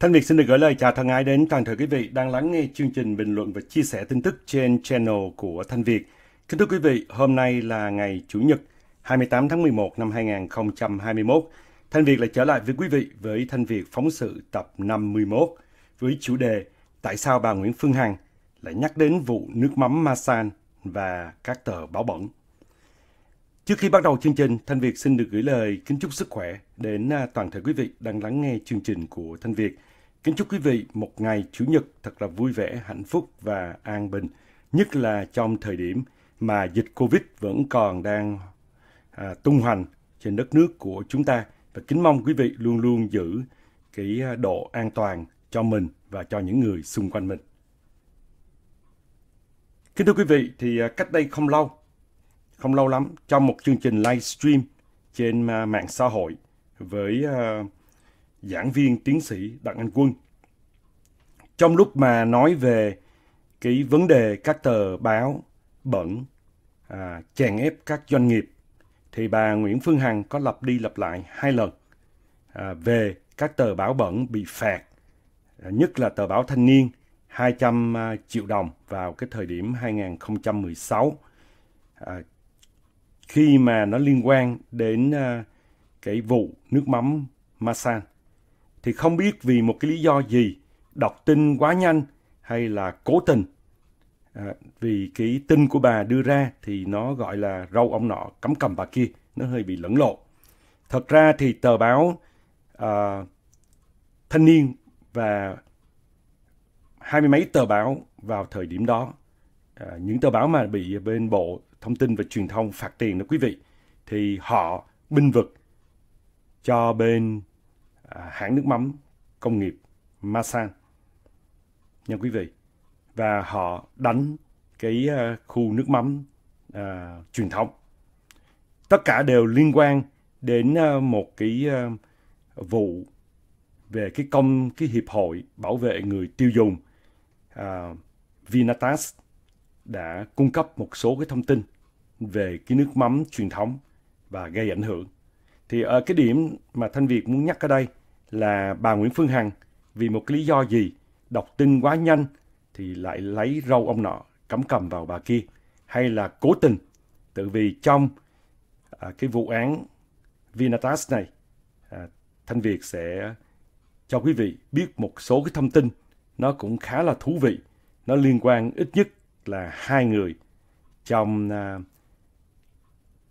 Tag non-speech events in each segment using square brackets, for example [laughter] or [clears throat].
Thanh Việt xin được gửi lời chào thân ái đến toàn thể quý vị đang lắng nghe chương trình bình luận và chia sẻ tin tức trên channel của Thanh Việt. Kính thưa quý vị, hôm nay là ngày Chủ nhật 28 tháng 11 năm 2021. Thanh Việt lại trở lại với quý vị với Thanh Việt phóng sự tập 51 với chủ đề Tại sao bà Nguyễn Phương Hằng lại nhắc đến vụ nước mắm Masan và các tờ báo bẩn. Trước khi bắt đầu chương trình, Thanh Việt xin được gửi lời kính chúc sức khỏe đến à, toàn thể quý vị đang lắng nghe chương trình của Thanh Việt. Kính chúc quý vị một ngày Chủ nhật thật là vui vẻ, hạnh phúc và an bình, nhất là trong thời điểm mà dịch Covid vẫn còn đang à, tung hoành trên đất nước của chúng ta. Và kính mong quý vị luôn luôn giữ cái à, độ an toàn cho mình và cho những người xung quanh mình. Kính thưa quý vị, thì à, cách đây không lâu, không lâu lắm, trong một chương trình livestream trên à, mạng xã hội với uh, giảng viên tiến sĩ Đặng Anh Quân. Trong lúc mà nói về cái vấn đề các tờ báo bẩn à, chèn ép các doanh nghiệp thì bà Nguyễn Phương Hằng có lặp đi lặp lại hai lần à, về các tờ báo bẩn bị phạt, à, nhất là tờ báo Thanh niên 200 à, triệu đồng vào cái thời điểm 2016. À, khi mà nó liên quan đến à, cái vụ nước mắm Masan thì không biết vì một cái lý do gì đọc tin quá nhanh hay là cố tình à, vì cái tin của bà đưa ra thì nó gọi là râu ông nọ cắm cầm bà kia nó hơi bị lẫn lộn thật ra thì tờ báo à, thanh niên và hai mươi mấy tờ báo vào thời điểm đó à, những tờ báo mà bị bên bộ thông tin và truyền thông phạt tiền đó quý vị thì họ binh vực cho bên À, hãng nước mắm công nghiệp Masan nha quý vị và họ đánh cái à, khu nước mắm à, truyền thống tất cả đều liên quan đến à, một cái vụ về cái công cái hiệp hội bảo vệ người tiêu dùng à, Vinatas đã cung cấp một số cái thông tin về cái nước mắm truyền thống và gây ảnh hưởng thì ở cái điểm mà Thanh Việt muốn nhắc ở đây là bà Nguyễn Phương Hằng vì một lý do gì đọc tin quá nhanh thì lại lấy râu ông nọ cắm cầm vào bà kia hay là cố tình tự vì trong à, cái vụ án Vinatas này à, Thanh Việt sẽ cho quý vị biết một số cái thông tin nó cũng khá là thú vị nó liên quan ít nhất là hai người trong à,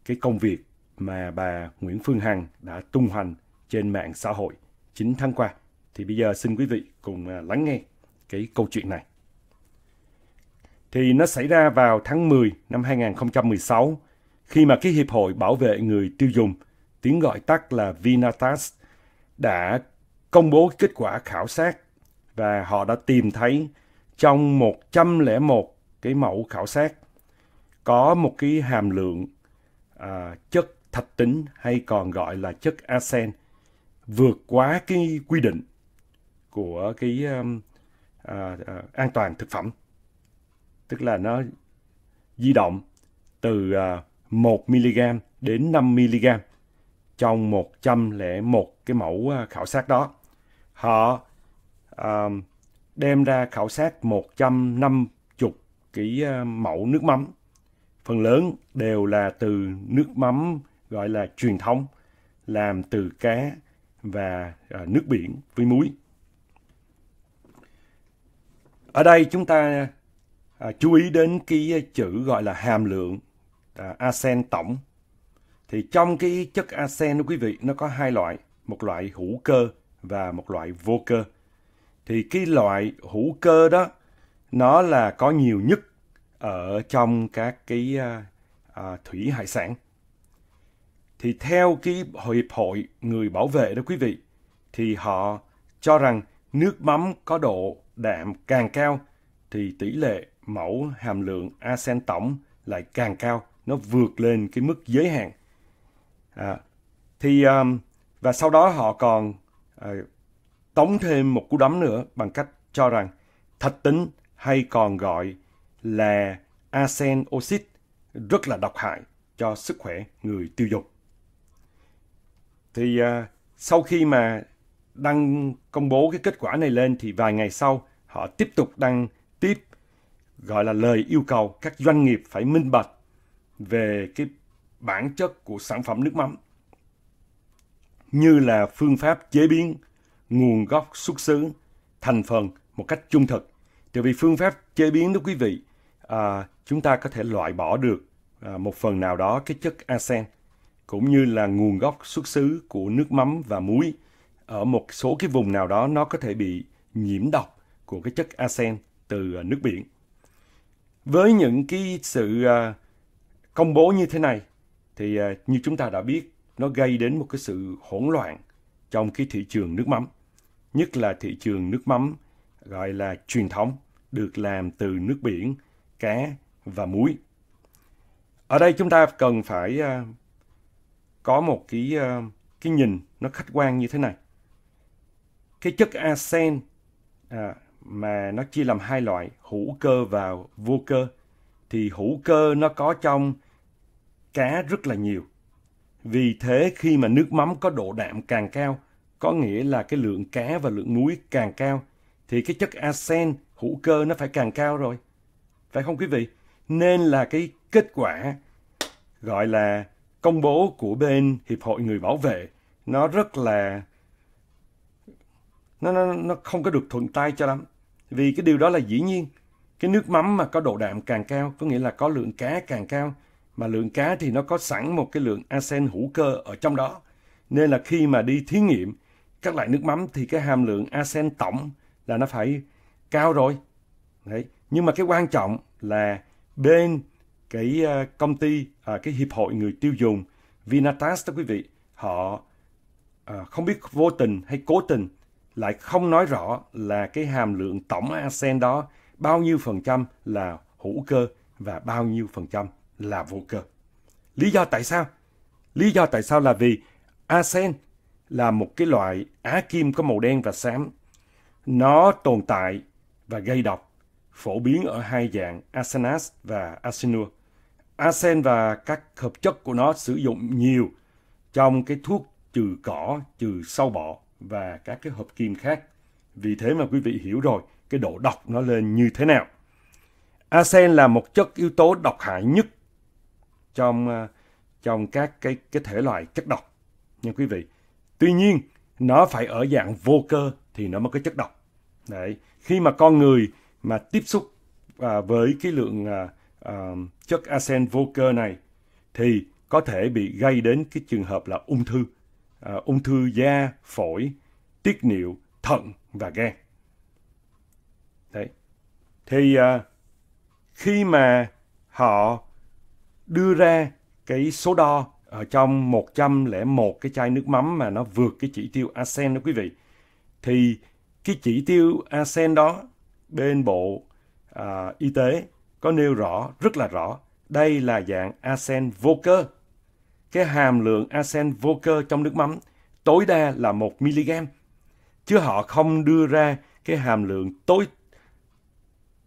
cái công việc mà bà Nguyễn Phương Hằng đã tung hoành trên mạng xã hội. 9 tháng qua. Thì bây giờ xin quý vị cùng à, lắng nghe cái câu chuyện này. Thì nó xảy ra vào tháng 10 năm 2016 khi mà cái Hiệp hội Bảo vệ Người Tiêu Dùng, tiếng gọi tắt là Vinatas, đã công bố kết quả khảo sát và họ đã tìm thấy trong 101 cái mẫu khảo sát có một cái hàm lượng à, chất thạch tính hay còn gọi là chất arsen vượt quá cái quy định của cái um, à, à, an toàn thực phẩm tức là nó di động từ à, 1 mg đến 5 mg trong 101 cái mẫu à, khảo sát đó họ à, đem ra khảo sát 150 cái à, mẫu nước mắm phần lớn đều là từ nước mắm gọi là truyền thống làm từ cá và à, nước biển với muối. Ở đây chúng ta à, chú ý đến cái chữ gọi là hàm lượng à, arsen tổng. Thì trong cái chất arsen quý vị nó có hai loại, một loại hữu cơ và một loại vô cơ. Thì cái loại hữu cơ đó nó là có nhiều nhất ở trong các cái thủy hải sản thì theo cái Hiệp hội Người Bảo vệ đó quý vị, thì họ cho rằng nước mắm có độ đạm càng cao thì tỷ lệ mẫu hàm lượng arsen tổng lại càng cao, nó vượt lên cái mức giới hạn. À, thì um, và sau đó họ còn uh, tống thêm một cú đấm nữa bằng cách cho rằng thạch tính hay còn gọi là arsen oxit rất là độc hại cho sức khỏe người tiêu dùng thì uh, sau khi mà đăng công bố cái kết quả này lên thì vài ngày sau họ tiếp tục đăng tiếp gọi là lời yêu cầu các doanh nghiệp phải minh bạch về cái bản chất của sản phẩm nước mắm như là phương pháp chế biến, nguồn gốc xuất xứ, thành phần một cách trung thực. Tại vì phương pháp chế biến đó quý vị, à, chúng ta có thể loại bỏ được à, một phần nào đó cái chất arsen cũng như là nguồn gốc xuất xứ của nước mắm và muối. Ở một số cái vùng nào đó nó có thể bị nhiễm độc của cái chất arsen từ à, nước biển. Với những cái sự à, công bố như thế này thì à, như chúng ta đã biết nó gây đến một cái sự hỗn loạn trong cái thị trường nước mắm, nhất là thị trường nước mắm gọi là truyền thống được làm từ nước biển, cá và muối. Ở đây chúng ta cần phải có một cái ờ, cái nhìn nó khách quan như thế này cái chất arsen à, mà nó chia làm hai loại hữu cơ và vô cơ thì hữu cơ nó có trong cá rất là nhiều vì thế khi mà nước mắm có độ đạm càng cao có nghĩa là cái lượng cá và lượng muối càng cao thì cái chất arsen hữu cơ nó phải càng cao rồi phải không quý vị nên là cái kết quả gọi là công bố của bên hiệp hội người bảo vệ nó rất là nó nó nó không có được thuận tay cho lắm vì cái điều đó là dĩ nhiên cái nước mắm mà có độ đạm càng cao có nghĩa là có lượng cá càng cao mà lượng cá thì nó có sẵn một cái lượng arsen hữu cơ ở trong đó nên là khi mà đi thí nghiệm các loại nước mắm thì cái hàm lượng arsen tổng là nó phải cao rồi Đấy. nhưng mà cái quan trọng là bên cái ờ, công ty à, cái hiệp hội người tiêu dùng Vinatast đó quý vị họ à, không biết vô tình hay cố tình lại không nói rõ là cái hàm lượng tổng arsen đó bao nhiêu phần trăm là hữu cơ và bao nhiêu phần trăm là vô cơ. Lý do tại sao? Lý do tại sao là vì arsen là một cái loại á kim có màu đen và xám. Nó tồn tại và gây độc phổ biến ở hai dạng arsenas và arsenur arsen và các hợp chất của nó sử dụng nhiều trong cái thuốc trừ cỏ, trừ sâu bọ và các cái hợp kim khác. Vì thế mà quý vị hiểu rồi cái độ độc nó lên như thế nào. Arsen là một chất yếu tố độc hại nhất trong ờ, trong các cái cái thể loại chất độc nha quý vị. Tuy nhiên nó phải ở dạng vô cơ thì nó mới có chất độc. Đấy, khi mà con người mà tiếp xúc à, với cái lượng à, uh, chất arsen vô cơ này thì có thể bị gây đến cái trường hợp là ung thư, uh, ung thư da, phổi, tiết niệu, thận và gan. Đấy. Thì uh, khi mà họ đưa ra cái số đo ở trong 101 cái chai nước mắm mà nó vượt cái chỉ tiêu arsen đó quý vị thì cái chỉ tiêu arsen đó bên bộ à, y tế có nêu rõ, rất là rõ, đây là dạng arsen vô cơ. Cái hàm lượng arsen vô cơ trong nước mắm tối đa là 1mg, chứ họ không đưa ra cái hàm lượng tối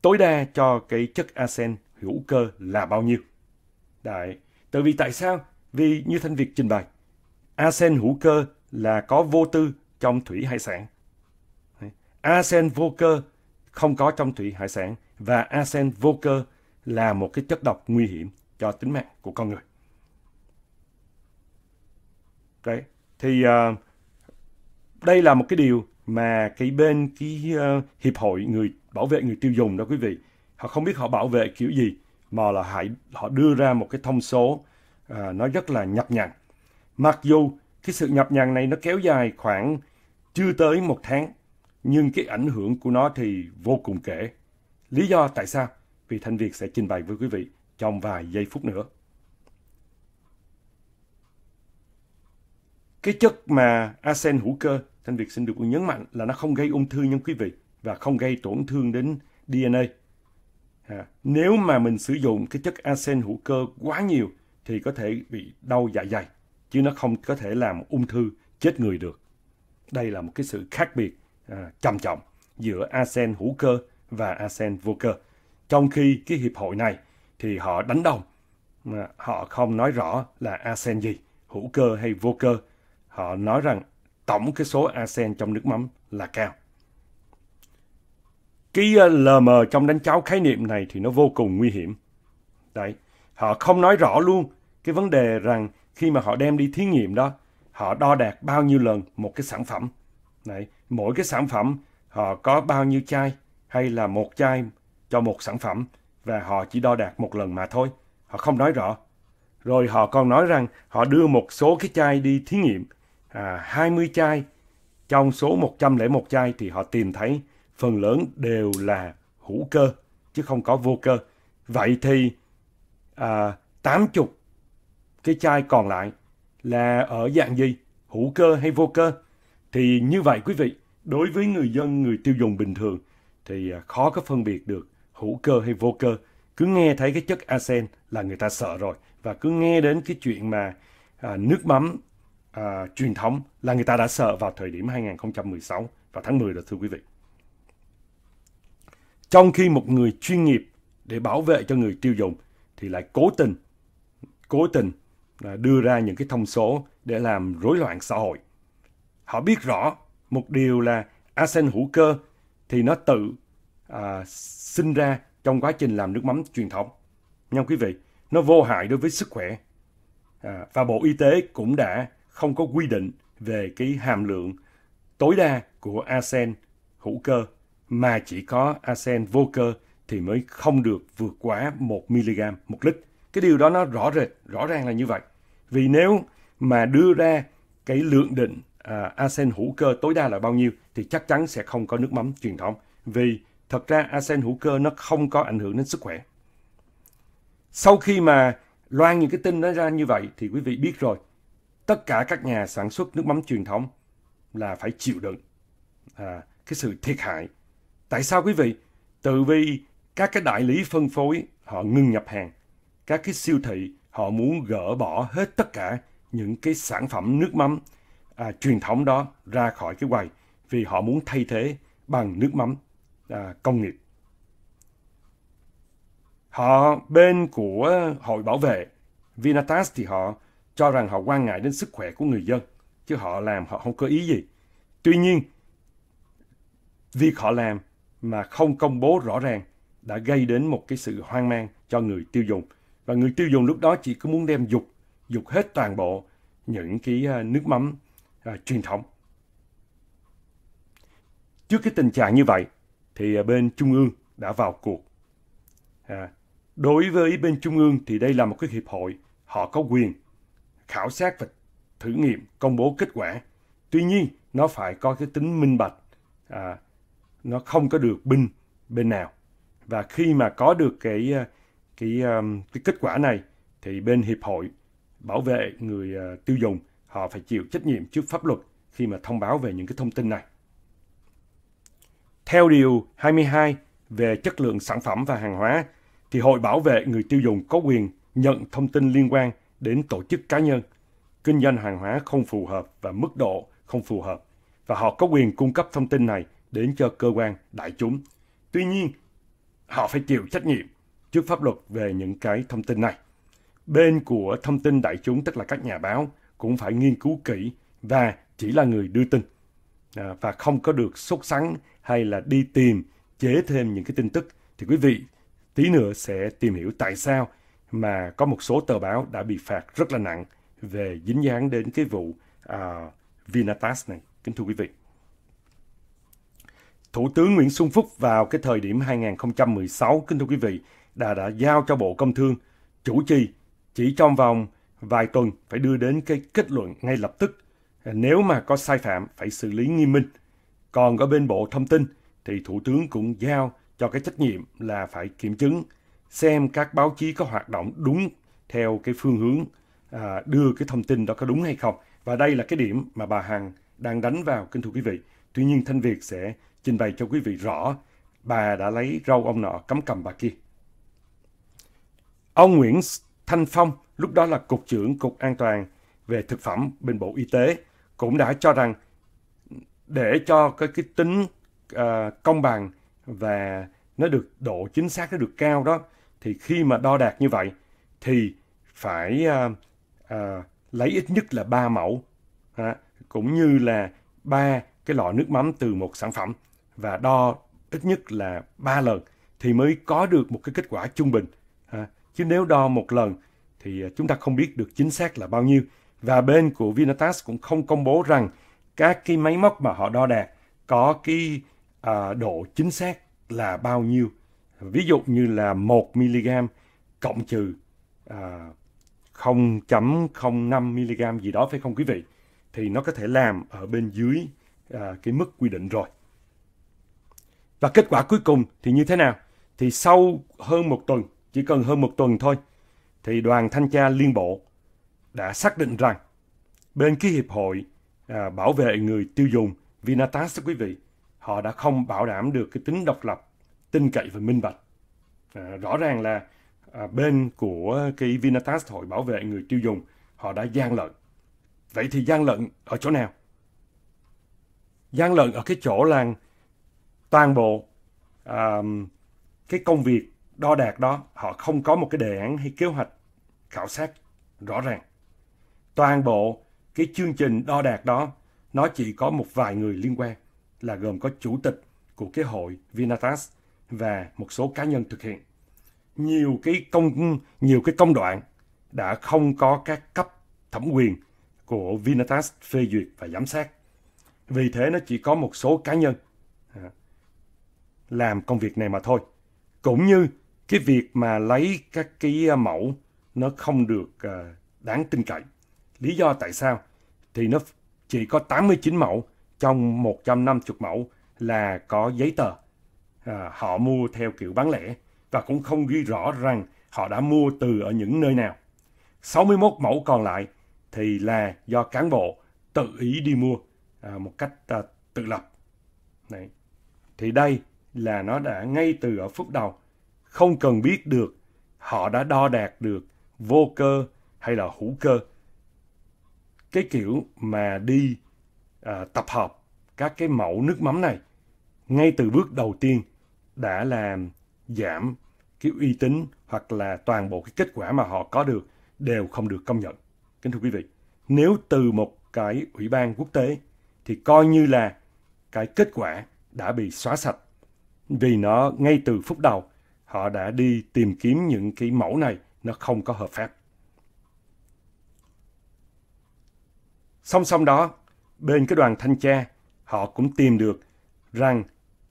tối đa cho cái chất arsen hữu cơ là bao nhiêu. Đấy. Tại vì tại sao? Vì như Thanh Việt trình bày, arsen hữu cơ là có vô tư trong thủy hải sản. Arsen vô cơ không có trong thủy hải sản và arsen vô cơ là một cái chất độc nguy hiểm cho tính mạng của con người. Đấy. Thì uh, đây là một cái điều mà cái bên cái uh, hiệp hội người bảo vệ người tiêu dùng đó quý vị, họ không biết họ bảo vệ kiểu gì mà là hãy họ đưa ra một cái thông số uh, nó rất là nhập nhằng. Mặc dù cái sự nhập nhằng này nó kéo dài khoảng chưa tới một tháng nhưng cái ảnh hưởng của nó thì vô cùng kể Lý do tại sao? vì Thanh Việt sẽ trình bày với quý vị trong vài giây phút nữa. Cái chất mà arsen hữu cơ, Thanh Việt xin được nhấn mạnh là nó không gây ung thư nha quý vị và không gây tổn thương đến DNA. À, nếu mà mình sử dụng cái chất arsen hữu cơ quá nhiều thì có thể bị đau dạ dày, chứ nó không có thể làm ung thư chết người được. Đây là một cái sự khác biệt à, trầm trọng giữa arsen hữu cơ và Arsene Wenger. Trong khi cái hiệp hội này thì họ đánh đồng, mà họ không nói rõ là Arsene gì, hữu cơ hay vô cơ. Họ nói rằng tổng cái số Arsene trong nước mắm là cao. Cái ờ, lờ mờ trong đánh cháo khái niệm này thì nó vô cùng nguy hiểm. Đấy, họ không nói rõ luôn cái vấn đề rằng khi mà họ đem đi thí nghiệm đó, họ đo đạt bao nhiêu lần một cái sản phẩm. Đấy, mỗi cái sản phẩm họ có bao nhiêu chai, hay là một chai cho một sản phẩm và họ chỉ đo đạt một lần mà thôi. Họ không nói rõ. Rồi họ còn nói rằng họ đưa một số cái chai đi thí nghiệm. À, 20 chai trong số 101 chai thì họ tìm thấy phần lớn đều là hữu cơ chứ không có vô cơ. Vậy thì à, 80 cái chai còn lại là ở dạng gì? Hữu cơ hay vô cơ? Thì như vậy quý vị, đối với người dân, người tiêu dùng bình thường thì à, khó có phân biệt được hữu cơ hay vô cơ. Cứ nghe thấy cái chất arsen là người ta sợ rồi và cứ nghe đến cái chuyện mà à, nước mắm à, truyền thống là người ta đã sợ vào thời điểm 2016 và tháng 10 rồi thưa quý vị. Trong khi một người chuyên nghiệp để bảo vệ cho người tiêu dùng thì lại cố tình cố tình à, đưa ra những cái thông số để làm rối loạn xã hội. Họ biết rõ một điều là arsen hữu cơ thì nó tự à, sinh ra trong quá trình làm nước mắm truyền thống. Nha quý vị, nó vô hại đối với sức khỏe. À, và Bộ Y tế cũng đã không có quy định về cái hàm lượng tối đa của arsen hữu cơ mà chỉ có arsen vô cơ thì mới không được vượt quá 1 mg một lít. Cái điều đó nó rõ rệt, rõ ràng là như vậy. Vì nếu mà đưa ra cái lượng định à, arsen hữu cơ tối đa là bao nhiêu thì chắc chắn sẽ không có nước mắm truyền thống vì thật ra arsen hữu cơ nó không có ảnh hưởng đến sức khỏe. Sau khi mà loan những cái tin nó ra như vậy thì quý vị biết rồi, tất cả các nhà sản xuất nước mắm truyền thống là phải chịu đựng à, cái sự thiệt hại. Tại sao quý vị? Tự vì các cái đại lý phân phối họ ngừng nhập hàng, các cái siêu thị họ muốn gỡ bỏ hết tất cả những cái sản phẩm nước mắm à, truyền thống đó ra khỏi cái quầy vì họ muốn thay thế bằng nước mắm à, công nghiệp. Họ bên của Hội Bảo vệ Vinatas thì họ cho rằng họ quan ngại đến sức khỏe của người dân, chứ họ làm họ không có ý gì. Tuy nhiên, việc họ làm mà không công bố rõ ràng đã gây đến một cái sự hoang mang cho người tiêu dùng. Và người tiêu dùng lúc đó chỉ có muốn đem dục, dục hết toàn bộ những cái à, nước mắm à, truyền thống. Trước cái tình trạng như vậy, thì à, bên trung ương đã vào cuộc. À, đối với bên trung ương thì đây là một cái hiệp hội, họ có quyền khảo sát và thử nghiệm, công bố kết quả. Tuy nhiên, nó phải có cái tính minh bạch, à, nó không có được binh bên nào. Và khi mà có được cái à, cái à, cái kết quả này thì bên hiệp hội bảo vệ người tiêu dùng họ phải chịu trách nhiệm trước pháp luật khi mà thông báo về những cái thông tin này. Theo Điều 22 về chất lượng sản phẩm và hàng hóa, thì Hội Bảo vệ Người tiêu dùng có quyền nhận thông tin liên quan đến tổ chức cá nhân, kinh doanh hàng hóa không phù hợp và mức độ không phù hợp, và họ có quyền cung cấp thông tin này đến cho cơ quan đại chúng. Tuy nhiên, họ phải chịu trách nhiệm trước pháp luật về những cái thông tin này. Bên của thông tin đại chúng, tức là các nhà báo, cũng phải nghiên cứu kỹ và chỉ là người đưa tin à, và không có được sốt sắng hay là đi tìm chế thêm những cái tin tức thì quý vị tí nữa sẽ tìm hiểu tại sao mà có một số tờ báo đã bị phạt rất là nặng về dính dáng đến cái vụ uh, à, Vinatax này, kính thưa quý vị. Thủ tướng Nguyễn Xuân Phúc vào cái thời điểm 2016, kính thưa quý vị, đã đã giao cho Bộ Công Thương chủ trì chỉ trong vòng vài tuần phải đưa đến cái kết luận ngay lập tức. Nếu mà có sai phạm phải xử lý nghiêm minh. Còn ở bên Bộ Thông tin thì Thủ tướng cũng giao cho cái trách nhiệm là phải kiểm chứng xem các báo chí có hoạt động đúng theo cái phương hướng à, đưa cái thông tin đó có đúng hay không. Và đây là cái điểm mà bà Hằng đang đánh vào, kính thưa quý vị. Tuy nhiên Thanh Việt sẽ trình bày cho quý vị rõ bà đã lấy râu ông nọ cắm cầm bà kia. Ông Nguyễn Thanh Phong, lúc đó là Cục trưởng Cục An toàn về Thực phẩm bên Bộ Y tế, cũng đã cho rằng để cho cái cái tính uh, công bằng và nó được độ chính xác nó được cao đó thì khi mà đo đạt như vậy thì phải uh, uh, lấy ít nhất là ba mẫu uh, cũng như là ba cái lọ nước mắm từ một sản phẩm và đo ít nhất là ba lần thì mới có được một cái kết quả trung bình uh, chứ nếu đo một lần thì chúng ta không biết được chính xác là bao nhiêu và bên của Vinatast cũng không công bố rằng các cái máy móc mà họ đo đạc có cái à, độ chính xác là bao nhiêu. Ví dụ như là 1mg cộng trừ à, 0.05mg gì đó phải không quý vị? Thì nó có thể làm ở bên dưới à, cái mức quy định rồi. Và kết quả cuối cùng thì như thế nào? Thì sau hơn một tuần, chỉ cần hơn một tuần thôi, thì đoàn thanh tra liên bộ đã xác định rằng bên cái hiệp hội À, bảo vệ người tiêu dùng. Vinatax thưa quý vị, họ đã không bảo đảm được cái tính độc lập, tin cậy và minh bạch. À, rõ ràng là à, bên của cái Vinatax hội bảo vệ người tiêu dùng họ đã gian lận. Vậy thì gian lận ở chỗ nào? Gian lận ở cái chỗ là toàn bộ à, cái công việc đo đạc đó họ không có một cái đề án hay kế hoạch khảo sát rõ ràng. Toàn bộ cái chương trình đo đạc đó nó chỉ có một vài người liên quan là gồm có chủ tịch của cái hội Vinatas và một số cá nhân thực hiện. Nhiều cái công nhiều cái công đoạn đã không có các cấp thẩm quyền của Vinatas phê duyệt và giám sát. Vì thế nó chỉ có một số cá nhân à, làm công việc này mà thôi. Cũng như cái việc mà lấy các cái à, mẫu nó không được à, đáng tin cậy. Lý do tại sao? thì nó chỉ có 89 mẫu trong 150 mẫu là có giấy tờ à, họ mua theo kiểu bán lẻ và cũng không ghi rõ rằng họ đã mua từ ở những nơi nào. 61 mẫu còn lại thì là do cán bộ tự ý đi mua à, một cách à, tự lập. Đấy. Thì đây là nó đã ngay từ ở phút đầu không cần biết được họ đã đo đạt được vô cơ hay là hữu cơ cái kiểu mà đi à, tập hợp các cái mẫu nước mắm này ngay từ bước đầu tiên đã làm giảm cái uy tín hoặc là toàn bộ cái kết quả mà họ có được đều không được công nhận. Kính thưa quý vị, nếu từ một cái ủy ban quốc tế thì coi như là cái kết quả đã bị xóa sạch vì nó ngay từ phút đầu họ đã đi tìm kiếm những cái mẫu này nó không có hợp pháp. Song song đó, bên cái đoàn thanh tra, họ cũng tìm được rằng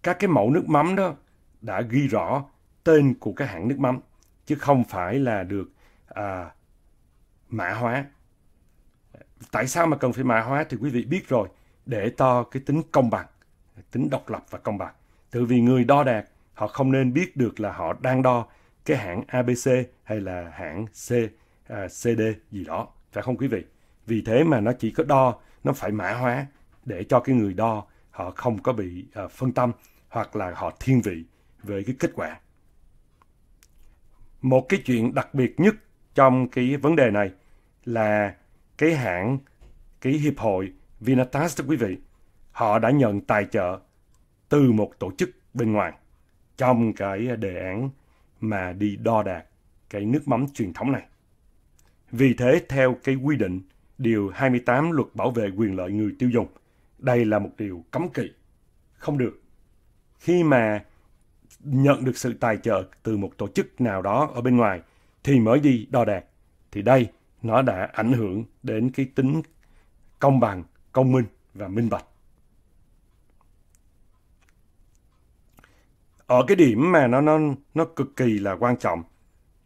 các cái mẫu nước mắm đó đã ghi rõ tên của cái hãng nước mắm, chứ không phải là được à, mã hóa. Tại sao mà cần phải mã hóa thì quý vị biết rồi, để to cái tính công bằng, tính độc lập và công bằng. Tự vì người đo đạt, họ không nên biết được là họ đang đo cái hãng ABC hay là hãng C, à, CD gì đó, phải không quý vị? Vì thế mà nó chỉ có đo, nó phải mã hóa để cho cái người đo họ không có bị uh, phân tâm hoặc là họ thiên vị về cái kết quả. Một cái chuyện đặc biệt nhất trong cái vấn đề này là cái hãng, cái hiệp hội Vinatast quý vị, họ đã nhận tài trợ từ một tổ chức bên ngoài trong cái đề án mà đi đo đạt cái nước mắm truyền thống này. Vì thế, theo cái quy định điều 28 luật bảo vệ quyền lợi người tiêu dùng. Đây là một điều cấm kỵ, không được. Khi mà nhận được sự tài trợ từ một tổ chức nào đó ở bên ngoài thì mới đi đo đạc. Thì đây nó đã ảnh hưởng đến cái tính công bằng, công minh và minh bạch. Ở cái điểm mà nó nó nó cực kỳ là quan trọng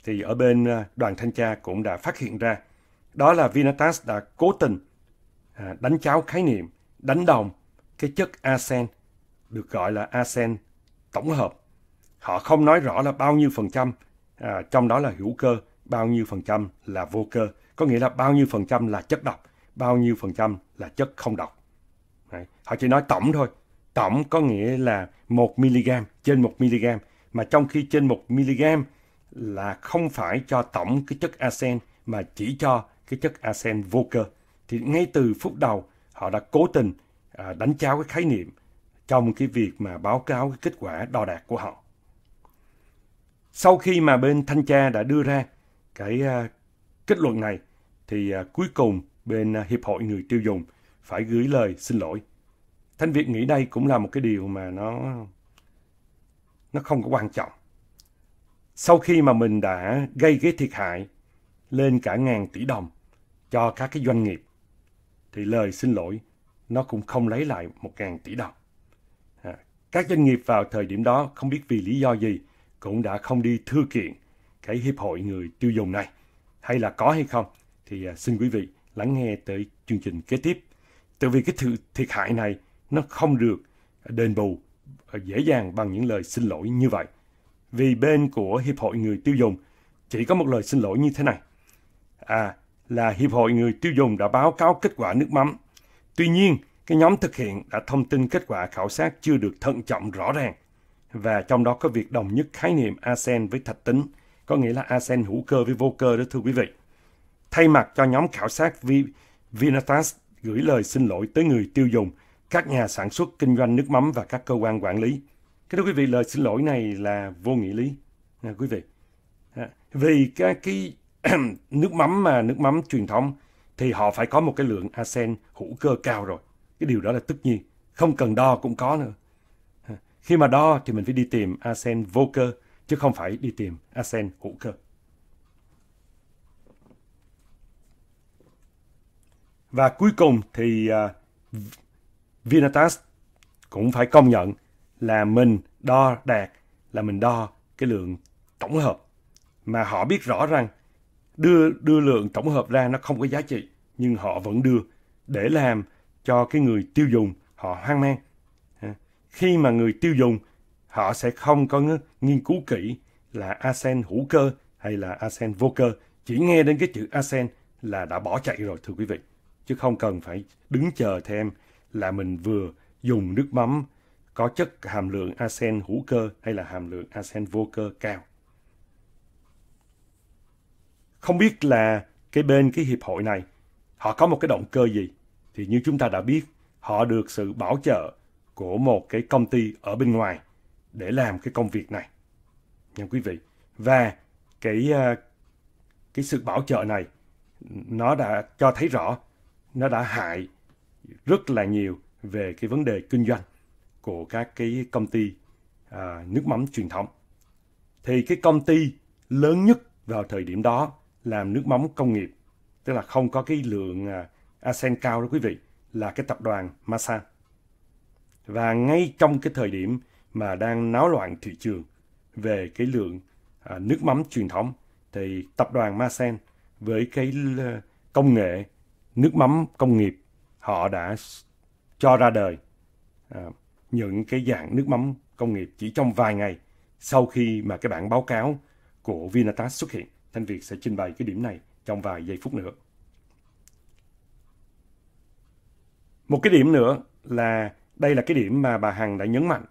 thì ở bên à, đoàn thanh tra cũng đã phát hiện ra đó là Vinatax đã cố tình à, đánh cháo khái niệm, đánh đồng cái chất arsen được gọi là arsen tổng hợp. Họ không nói rõ là bao nhiêu phần trăm, à, trong đó là hữu cơ, bao nhiêu phần trăm là vô cơ, có nghĩa là bao nhiêu phần trăm là chất độc, bao nhiêu phần trăm là chất không độc. Đấy. Họ chỉ nói tổng thôi. Tổng có nghĩa là 1mg, trên 1mg, mà trong khi trên 1mg là không phải cho tổng cái chất arsen mà chỉ cho cái chất arsen vô cơ. Thì ngay từ phút đầu họ đã cố tình à, đánh cháo cái khái niệm trong cái việc mà báo cáo cái kết quả đo đạt của họ. Sau khi mà bên thanh tra đã đưa ra cái à, kết luận này thì à, cuối cùng bên à, Hiệp hội Người tiêu dùng phải gửi lời xin lỗi. Thanh Việt nghĩ đây cũng là một cái điều mà nó nó không có quan trọng. Sau khi mà mình đã gây cái thiệt hại lên cả ngàn tỷ đồng cho các cái doanh nghiệp thì lời xin lỗi nó cũng không lấy lại 1.000 tỷ đồng. À, các doanh nghiệp vào thời điểm đó không biết vì lý do gì cũng đã không đi thư kiện cái hiệp hội người tiêu dùng này hay là có hay không thì à, xin quý vị lắng nghe tới chương trình kế tiếp. Tại vì cái thiệt hại này nó không được đền bù à, dễ dàng bằng những lời xin lỗi như vậy. Vì bên của Hiệp hội Người Tiêu Dùng chỉ có một lời xin lỗi như thế này. À, là Hiệp hội Người tiêu dùng đã báo cáo kết quả nước mắm. Tuy nhiên, cái nhóm thực hiện đã thông tin kết quả khảo sát chưa được thận trọng rõ ràng, và trong đó có việc đồng nhất khái niệm arsen với thạch tính, có nghĩa là arsen hữu cơ với vô cơ đó thưa quý vị. Thay mặt cho nhóm khảo sát Vinatas gửi lời xin lỗi tới người tiêu dùng, các nhà sản xuất kinh doanh nước mắm và các cơ quan quản lý. Cái đó quý vị lời xin lỗi này là vô nghĩa lý, à, quý vị. À, vì các cái [clears throat] nước mắm mà nước mắm truyền thống thì họ phải có một cái lượng arsen hữu cơ cao rồi. Cái điều đó là tất nhiên, không cần đo cũng có nữa. Khi mà đo thì mình phải đi tìm arsen vô cơ chứ không phải đi tìm arsen hữu cơ. Và cuối cùng thì uh, Vinatas cũng phải công nhận là mình đo đạt là mình đo cái lượng tổng hợp mà họ biết rõ rằng đưa đưa lượng tổng hợp ra nó không có giá trị nhưng họ vẫn đưa để làm cho cái người tiêu dùng họ hoang mang à, khi mà người tiêu dùng họ sẽ không có nghiên cứu kỹ là arsen hữu cơ hay là arsen vô cơ chỉ nghe đến cái chữ arsen là đã bỏ chạy rồi thưa quý vị chứ không cần phải đứng chờ thêm là mình vừa dùng nước mắm có chất hàm lượng arsen hữu cơ hay là hàm lượng arsen vô cơ cao không biết là cái bên cái hiệp hội này họ có một cái động cơ gì thì như chúng ta đã biết họ được sự bảo trợ của một cái công ty ở bên ngoài để làm cái công việc này nha quý vị và cái ờ, cái sự bảo trợ này nó đã cho thấy rõ nó đã hại rất là nhiều về cái vấn đề kinh doanh của các cái công ty à, nước mắm truyền thống thì cái công ty lớn nhất vào thời điểm đó làm nước mắm công nghiệp, tức là không có cái lượng à, arsen cao đó quý vị, là cái tập đoàn Masan Và ngay trong cái thời điểm mà đang náo loạn thị trường về cái lượng à, nước mắm truyền thống, thì tập đoàn Masen với cái à, công nghệ nước mắm công nghiệp họ đã cho ra đời những cái dạng nước mắm công nghiệp chỉ trong vài ngày sau khi mà cái bản báo cáo của Vinatax xuất hiện. Thanh Việt sẽ trình bày cái điểm này trong vài giây phút nữa. Một cái điểm nữa là đây là cái điểm mà bà Hằng đã nhấn mạnh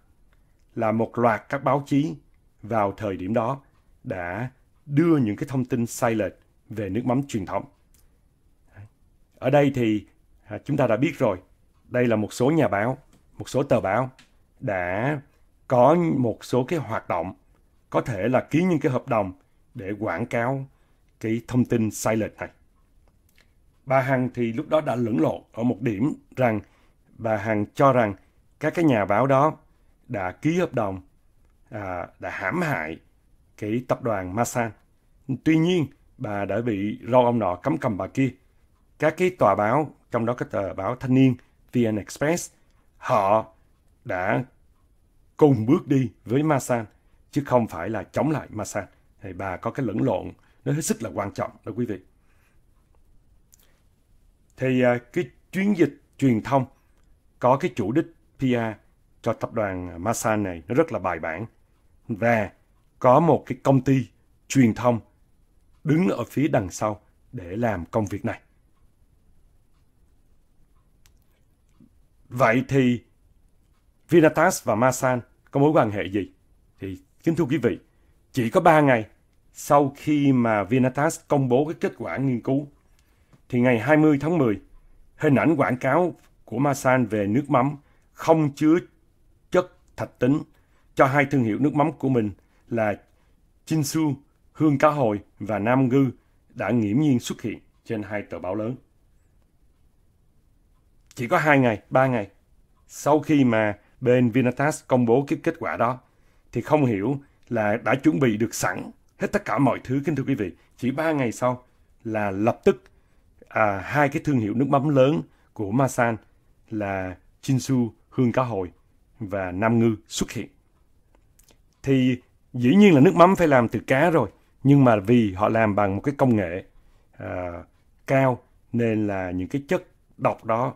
là một loạt các báo chí vào thời điểm đó đã đưa những cái thông tin sai lệch về nước mắm truyền thống. Ở đây thì à, chúng ta đã biết rồi, đây là một số nhà báo, một số tờ báo đã có một số cái hoạt động có thể là ký những cái hợp đồng để quảng cáo cái thông tin sai lệch này. Bà Hằng thì lúc đó đã lẫn lộn ở một điểm rằng bà Hằng cho rằng các cái nhà báo đó đã ký hợp đồng, à, đã hãm hại cái tập đoàn Masan. Tuy nhiên, bà đã bị râu ông nọ cấm cầm bà kia. Các cái tòa báo, trong đó có tờ báo Thanh niên, VN Express, họ đã cùng bước đi với Masan, chứ không phải là chống lại Masan thì bà có cái lẫn lộn nó hết sức là quan trọng đó quý vị thì à, cái chuyến dịch truyền thông có cái chủ đích PR cho tập đoàn Masan này nó rất là bài bản và có một cái công ty truyền thông đứng ở phía đằng sau để làm công việc này. Vậy thì Vinatas và Masan có mối quan hệ gì? Thì kính thưa quý vị, chỉ có 3 ngày sau khi mà Vinatast công bố cái kết quả nghiên cứu, thì ngày 20 tháng 10, hình ảnh quảng cáo của Masan về nước mắm không chứa chất thạch tính cho hai thương hiệu nước mắm của mình là JinSu Hương Cá Hồi và Nam Ngư đã nghiễm nhiên xuất hiện trên hai tờ báo lớn. Chỉ có 2 ngày, 3 ngày sau khi mà bên Vinatast công bố cái kết quả đó, thì không hiểu là đã chuẩn bị được sẵn hết tất cả mọi thứ kính thưa quý vị chỉ ba ngày sau là lập tức à, hai cái thương hiệu nước mắm lớn của Masan là Chinsu Hương Cá Hồi và Nam Ngư xuất hiện thì dĩ nhiên là nước mắm phải làm từ cá rồi nhưng mà vì họ làm bằng một cái công nghệ à, cao nên là những cái chất độc đó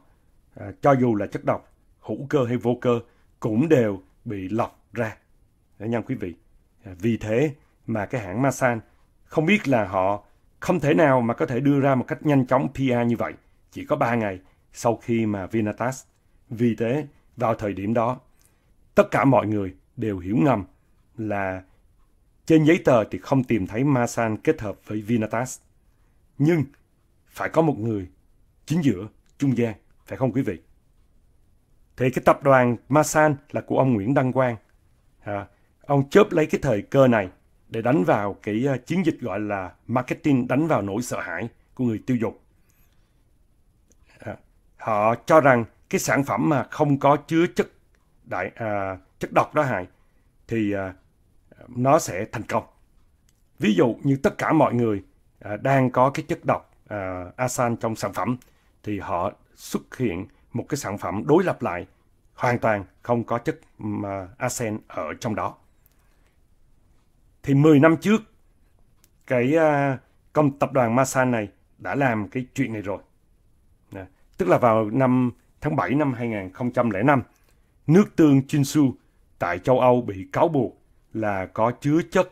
à, cho dù là chất độc hữu cơ hay vô cơ cũng đều bị lọc ra. Để nha quý vị. Vì thế mà cái hãng Masan không biết là họ không thể nào mà có thể đưa ra một cách nhanh chóng PR như vậy, chỉ có 3 ngày sau khi mà Vinatas. Vì thế, vào thời điểm đó, tất cả mọi người đều hiểu ngầm là trên giấy tờ thì không tìm thấy Masan kết hợp với Vinatas. Nhưng phải có một người chính giữa, trung gian, phải không quý vị? Thì cái tập đoàn Masan là của ông Nguyễn Đăng Quang. À, ông chớp lấy cái thời cơ này để đánh vào cái ờ, chiến dịch gọi là marketing đánh vào nỗi sợ hãi của người tiêu dùng. À, họ cho rằng cái sản phẩm mà không có chứa chất đại à, chất độc đó hại thì à, nó sẽ thành công. Ví dụ như tất cả mọi người à, đang có cái chất độc à, asan trong sản phẩm thì họ xuất hiện một cái sản phẩm đối lập lại hoàn toàn không có chất mà asen ở trong đó. Thì 10 năm trước, cái à, công tập đoàn Masan này đã làm cái chuyện này rồi. tức là vào năm tháng 7 năm 2005, nước tương Chinsu tại châu Âu bị cáo buộc là có chứa chất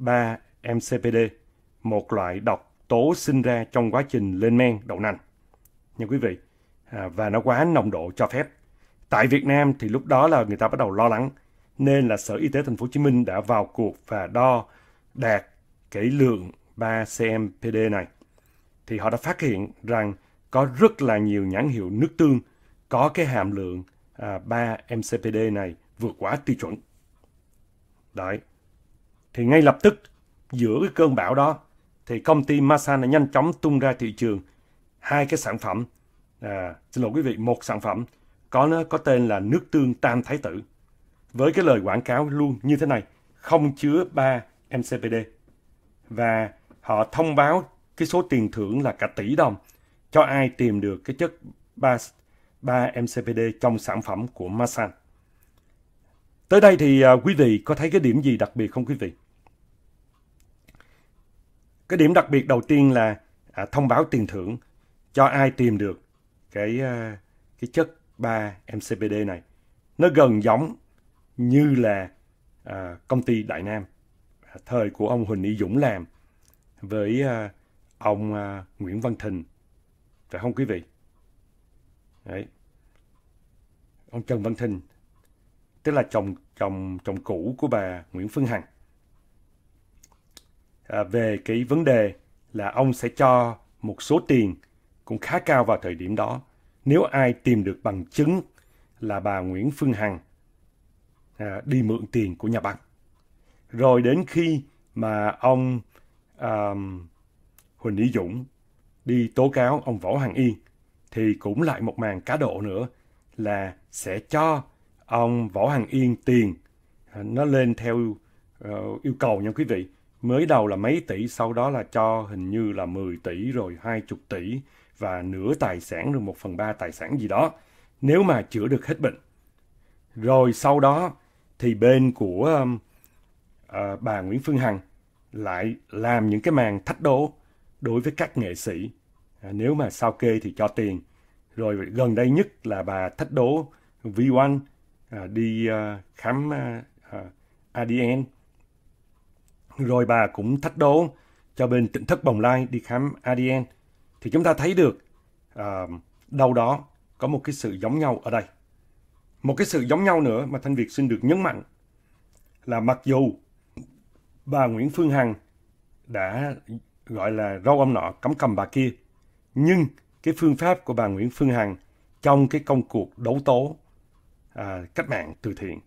3-MCPD, một loại độc tố sinh ra trong quá trình lên men đậu nành. Nha quý vị, à, và nó quá nồng độ cho phép. Tại Việt Nam thì lúc đó là người ta bắt đầu lo lắng nên là Sở Y tế Thành phố Hồ Chí Minh đã vào cuộc và đo đạt cái lượng 3 CMPD này. Thì họ đã phát hiện rằng có rất là nhiều nhãn hiệu nước tương có cái hàm lượng à, 3 MCPD này vượt quá tiêu chuẩn. Đấy. Thì ngay lập tức giữa cái cơn bão đó thì công ty Masan đã nhanh chóng tung ra thị trường hai cái sản phẩm à, xin lỗi quý vị một sản phẩm có nó có tên là nước tương tam thái tử với cái lời quảng cáo luôn như thế này, không chứa 3 MCPD. Và họ thông báo cái số tiền thưởng là cả tỷ đồng cho ai tìm được cái chất 3, 3 MCPD trong sản phẩm của Masan. Tới đây thì à, quý vị có thấy cái điểm gì đặc biệt không quý vị? Cái điểm đặc biệt đầu tiên là à, thông báo tiền thưởng cho ai tìm được cái à, cái chất 3 MCPD này. Nó gần giống như là à, công ty Đại Nam à, thời của ông Huỳnh Y Dũng làm với à, ông à, Nguyễn Văn Thình phải không quý vị Đấy. ông Trần Văn Thình tức là chồng chồng chồng cũ của bà Nguyễn Phương Hằng à, về cái vấn đề là ông sẽ cho một số tiền cũng khá cao vào thời điểm đó nếu ai tìm được bằng chứng là bà Nguyễn Phương Hằng à, đi mượn tiền của nhà băng. Rồi đến khi mà ông à, Huỳnh Ý Dũng đi tố cáo ông Võ Hoàng Yên thì cũng lại một màn cá độ nữa là sẽ cho ông Võ Hoàng Yên tiền à, nó lên theo uh, yêu cầu nha quý vị. Mới đầu là mấy tỷ, sau đó là cho hình như là 10 tỷ rồi 20 tỷ và nửa tài sản rồi 1 phần 3 tài sản gì đó nếu mà chữa được hết bệnh. Rồi sau đó thì bên của um, à, bà Nguyễn Phương Hằng lại làm những cái màn thách đố đối với các nghệ sĩ à, nếu mà sao kê thì cho tiền rồi gần đây nhất là bà thách đố V1 à, đi à, khám à, à, ADN rồi bà cũng thách đố cho bên tỉnh thất bồng lai đi khám ADN thì chúng ta thấy được à, đâu đó có một cái sự giống nhau ở đây một cái sự giống nhau nữa mà Thanh Việt xin được nhấn mạnh là mặc dù bà Nguyễn Phương Hằng đã gọi là râu ông nọ cắm cầm bà kia, nhưng cái phương pháp của bà Nguyễn Phương Hằng trong cái công cuộc đấu tố à, cách mạng từ thiện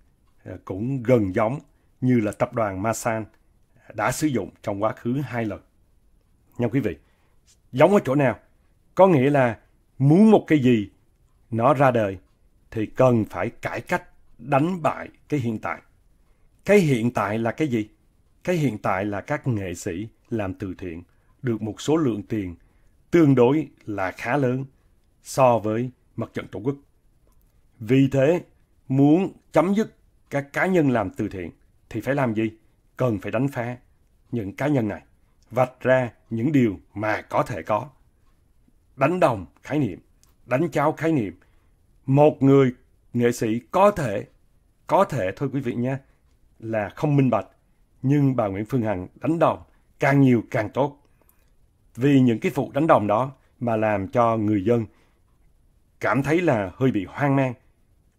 à, cũng gần giống như là tập đoàn Masan đã sử dụng trong quá khứ hai lần. Nha quý vị, giống ở chỗ nào? Có nghĩa là muốn một cái gì nó ra đời thì cần phải cải cách đánh bại cái hiện tại. Cái hiện tại là cái gì? Cái hiện tại là các nghệ sĩ làm từ thiện được một số lượng tiền tương đối là khá lớn so với mặt trận Tổ quốc. Vì thế, muốn chấm dứt các cá nhân làm từ thiện thì phải làm gì? Cần phải đánh phá những cá nhân này, vạch ra những điều mà có thể có. Đánh đồng khái niệm, đánh cháo khái niệm một người nghệ sĩ có thể có thể thôi quý vị nhé là không minh bạch nhưng bà Nguyễn Phương Hằng đánh đồng càng nhiều càng tốt vì những cái vụ đánh đồng đó mà làm cho người dân cảm thấy là hơi bị hoang mang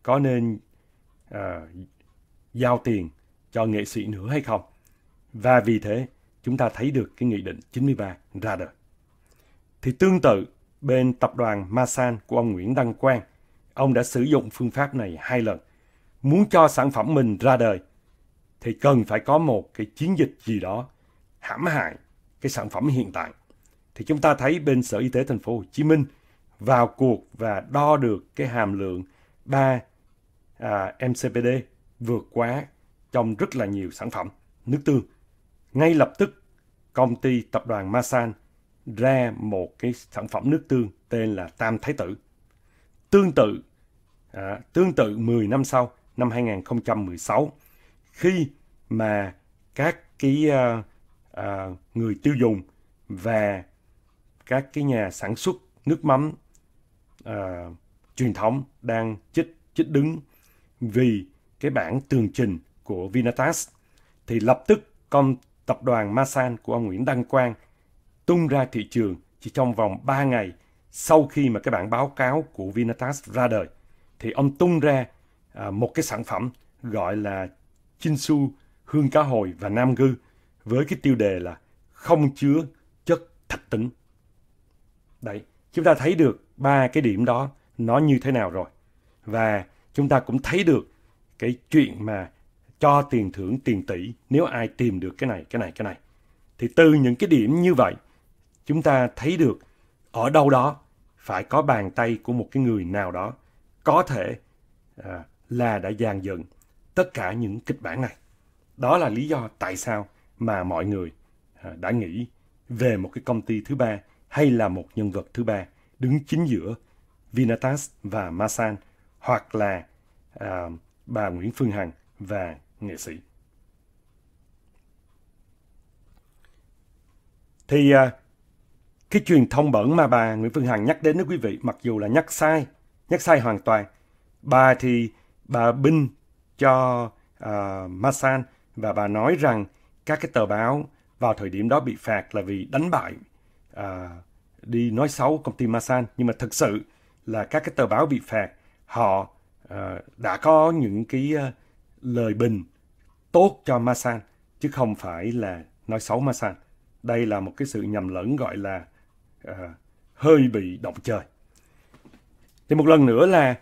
có nên à, giao tiền cho nghệ sĩ nữa hay không và vì thế chúng ta thấy được cái nghị định 93 ra đời thì tương tự bên tập đoàn Masan của ông Nguyễn Đăng Quang ông đã sử dụng phương pháp này hai lần. Muốn cho sản phẩm mình ra đời thì cần phải có một cái chiến dịch gì đó hãm hại cái sản phẩm hiện tại. Thì chúng ta thấy bên Sở Y tế thành phố Hồ Chí Minh vào cuộc và đo được cái hàm lượng 3 à, MCPD vượt quá trong rất là nhiều sản phẩm nước tương. Ngay lập tức công ty tập đoàn Masan ra một cái sản phẩm nước tương tên là Tam Thái Tử Tương tự, à, tương tự 10 năm sau, năm 2016, khi mà các cái à, à, người tiêu dùng và các cái nhà sản xuất nước mắm à, truyền thống đang chích chích đứng vì cái bản tường trình của Vinatax thì lập tức công tập đoàn Masan của ông Nguyễn Đăng Quang tung ra thị trường chỉ trong vòng 3 ngày sau khi mà cái bản báo cáo của Vinatast ra đời thì ông tung ra à, một cái sản phẩm gọi là Chinsu hương cá hồi và nam ngư với cái tiêu đề là không chứa chất thạch tính. Đấy, chúng ta thấy được ba cái điểm đó nó như thế nào rồi. Và chúng ta cũng thấy được cái chuyện mà cho tiền thưởng tiền tỷ nếu ai tìm được cái này, cái này, cái này. Thì từ những cái điểm như vậy, chúng ta thấy được ở đâu đó phải có bàn tay của một cái người nào đó có thể à, là đã dàn dựng tất cả những kịch bản này. Đó là lý do tại sao mà mọi người à, đã nghĩ về một cái công ty thứ ba hay là một nhân vật thứ ba đứng chính giữa Vinatas và Masan hoặc là à, bà Nguyễn Phương Hằng và nghệ sĩ. Thì à, cái truyền thông bẩn mà bà Nguyễn Phương Hằng nhắc đến đó quý vị, mặc dù là nhắc sai, nhắc sai hoàn toàn. Bà thì bà binh cho uh, Masan và bà nói rằng các cái tờ báo vào thời điểm đó bị phạt là vì đánh bại uh, đi nói xấu công ty Masan. Nhưng mà thực sự là các cái tờ báo bị phạt họ uh, đã có những cái uh, lời bình tốt cho Masan chứ không phải là nói xấu Masan. Đây là một cái sự nhầm lẫn gọi là à, hơi bị động trời. Thì một lần nữa là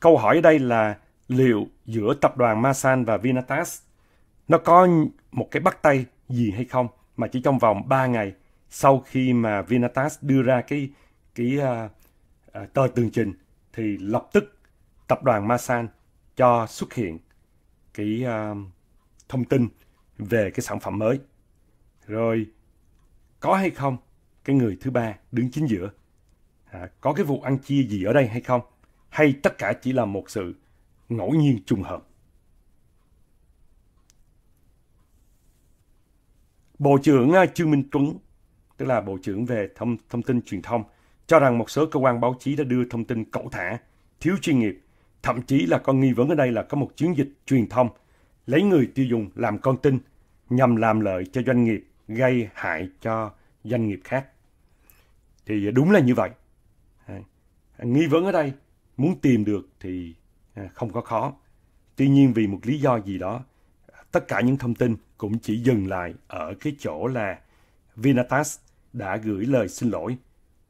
câu hỏi ở đây là liệu giữa tập đoàn Masan và Vinatas nó có một cái bắt tay gì hay không mà chỉ trong vòng 3 ngày sau khi mà Vinatas đưa ra cái cái uh, uh, tờ tường trình thì lập tức tập đoàn Masan cho xuất hiện cái uh, thông tin về cái sản phẩm mới. Rồi có hay không cái người thứ ba đứng chính giữa. À, có cái vụ ăn chia gì ở đây hay không? Hay tất cả chỉ là một sự ngẫu nhiên trùng hợp? Bộ trưởng à, Trương Minh Tuấn, tức là Bộ trưởng về thông, thông tin truyền thông, cho rằng một số cơ quan báo chí đã đưa thông tin cẩu thả, thiếu chuyên nghiệp, thậm chí là con nghi vấn ở đây là có một chiến dịch truyền thông lấy người tiêu dùng làm con tin nhằm làm lợi cho doanh nghiệp, gây hại cho doanh nghiệp khác thì đúng là như vậy nghi vấn ở đây muốn tìm được thì à, không có khó tuy nhiên vì một lý do gì đó tất cả những thông tin cũng chỉ dừng lại ở cái chỗ là Vinatas đã gửi lời xin lỗi